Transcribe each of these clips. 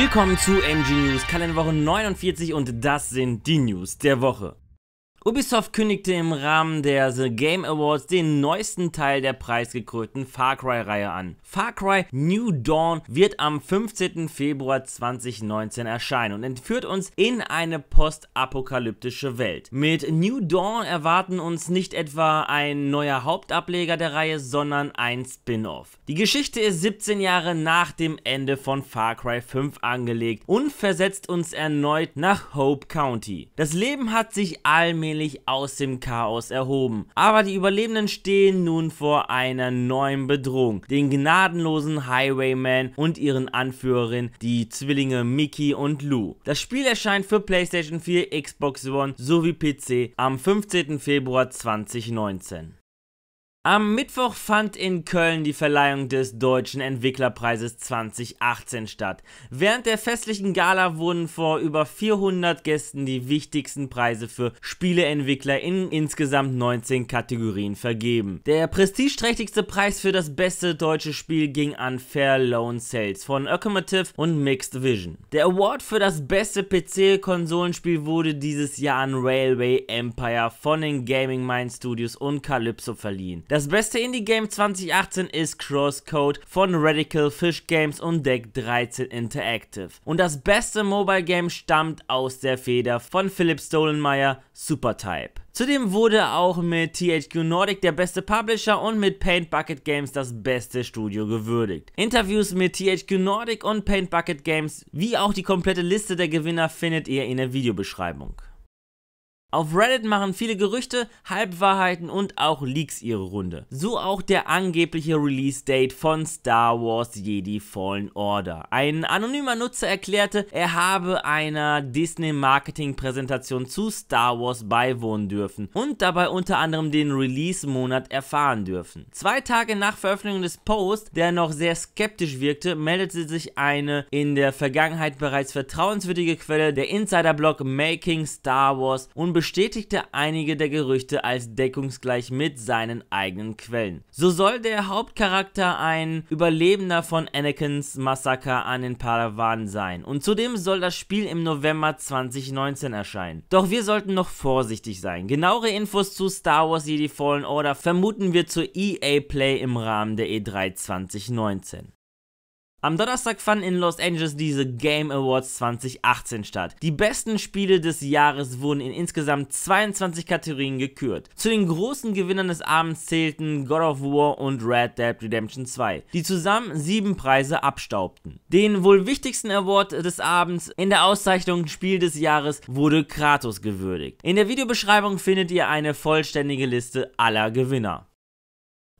Willkommen zu MG News, Kalenderwoche 49 und das sind die News der Woche. Ubisoft kündigte im Rahmen der The Game Awards den neuesten Teil der preisgekrönten Far Cry-Reihe an. Far Cry New Dawn wird am 15. Februar 2019 erscheinen und entführt uns in eine postapokalyptische Welt. Mit New Dawn erwarten uns nicht etwa ein neuer Hauptableger der Reihe, sondern ein Spin-off. Die Geschichte ist 17 Jahre nach dem Ende von Far Cry 5 angelegt und versetzt uns erneut nach Hope County. Das Leben hat sich allmählich allmählich aus dem Chaos erhoben. Aber die Überlebenden stehen nun vor einer neuen Bedrohung, den gnadenlosen Highwayman und ihren Anführerin, die Zwillinge Mickey und Lou. Das Spiel erscheint für PlayStation 4, Xbox One sowie PC am 15. Februar 2019. Am Mittwoch fand in Köln die Verleihung des Deutschen Entwicklerpreises 2018 statt. Während der festlichen Gala wurden vor über 400 Gästen die wichtigsten Preise für Spieleentwickler in insgesamt 19 Kategorien vergeben. Der prestigeträchtigste Preis für das beste deutsche Spiel ging an Fair Loan Sales von Accommodative und Mixed Vision. Der Award für das beste PC-Konsolenspiel wurde dieses Jahr an Railway Empire von den Gaming Mind Studios und Calypso verliehen. Das das beste Indie-Game 2018 ist Crosscode von Radical Fish Games und Deck 13 Interactive. Und das beste Mobile-Game stammt aus der Feder von Philipp Stolenmeyer, Supertype. Zudem wurde auch mit THQ Nordic der beste Publisher und mit Paint Bucket Games das beste Studio gewürdigt. Interviews mit THQ Nordic und Paint Bucket Games, wie auch die komplette Liste der Gewinner findet ihr in der Videobeschreibung. Auf Reddit machen viele Gerüchte, Halbwahrheiten und auch Leaks ihre Runde. So auch der angebliche Release-Date von Star Wars Jedi Fallen Order. Ein anonymer Nutzer erklärte, er habe einer Disney-Marketing-Präsentation zu Star Wars beiwohnen dürfen und dabei unter anderem den Release-Monat erfahren dürfen. Zwei Tage nach Veröffentlichung des Posts, der noch sehr skeptisch wirkte, meldete sich eine in der Vergangenheit bereits vertrauenswürdige Quelle, der Insider-Blog Making Star Wars, unbedingt bestätigte einige der Gerüchte als deckungsgleich mit seinen eigenen Quellen. So soll der Hauptcharakter ein Überlebender von Anakins Massaker an den Padawan sein und zudem soll das Spiel im November 2019 erscheinen. Doch wir sollten noch vorsichtig sein. Genauere Infos zu Star Wars Jedi Fallen Order vermuten wir zur EA Play im Rahmen der E3 2019. Am Donnerstag fanden in Los Angeles diese Game Awards 2018 statt. Die besten Spiele des Jahres wurden in insgesamt 22 Kategorien gekürt. Zu den großen Gewinnern des Abends zählten God of War und Red Dead Redemption 2, die zusammen sieben Preise abstaubten. Den wohl wichtigsten Award des Abends in der Auszeichnung Spiel des Jahres wurde Kratos gewürdigt. In der Videobeschreibung findet ihr eine vollständige Liste aller Gewinner.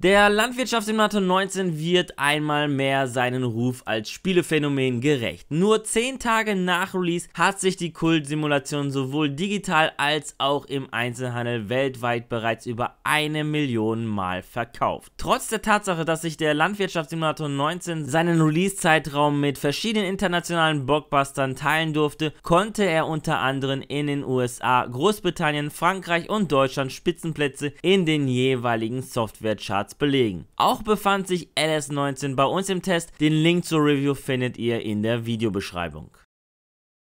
Der Landwirtschaftssimulator 19 wird einmal mehr seinen Ruf als Spielephänomen gerecht. Nur 10 Tage nach Release hat sich die Kult-Simulation sowohl digital als auch im Einzelhandel weltweit bereits über eine Million Mal verkauft. Trotz der Tatsache, dass sich der Landwirtschaftssimulator 19 seinen Release-Zeitraum mit verschiedenen internationalen Blockbustern teilen durfte, konnte er unter anderem in den USA, Großbritannien, Frankreich und Deutschland Spitzenplätze in den jeweiligen Softwarecharts Charts belegen. Auch befand sich LS19 bei uns im Test, den Link zur Review findet ihr in der Videobeschreibung.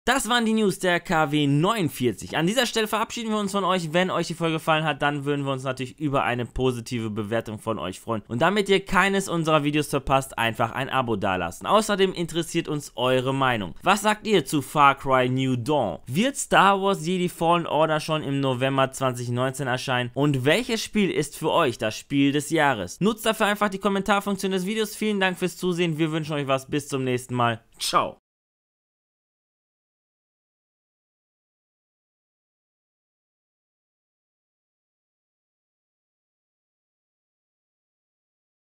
Das waren die News der KW 49. An dieser Stelle verabschieden wir uns von euch. Wenn euch die Folge gefallen hat, dann würden wir uns natürlich über eine positive Bewertung von euch freuen. Und damit ihr keines unserer Videos verpasst, einfach ein Abo dalassen. Außerdem interessiert uns eure Meinung. Was sagt ihr zu Far Cry New Dawn? Wird Star Wars Jedi Fallen Order schon im November 2019 erscheinen? Und welches Spiel ist für euch das Spiel des Jahres? Nutzt dafür einfach die Kommentarfunktion des Videos. Vielen Dank fürs Zusehen. Wir wünschen euch was. Bis zum nächsten Mal. Ciao.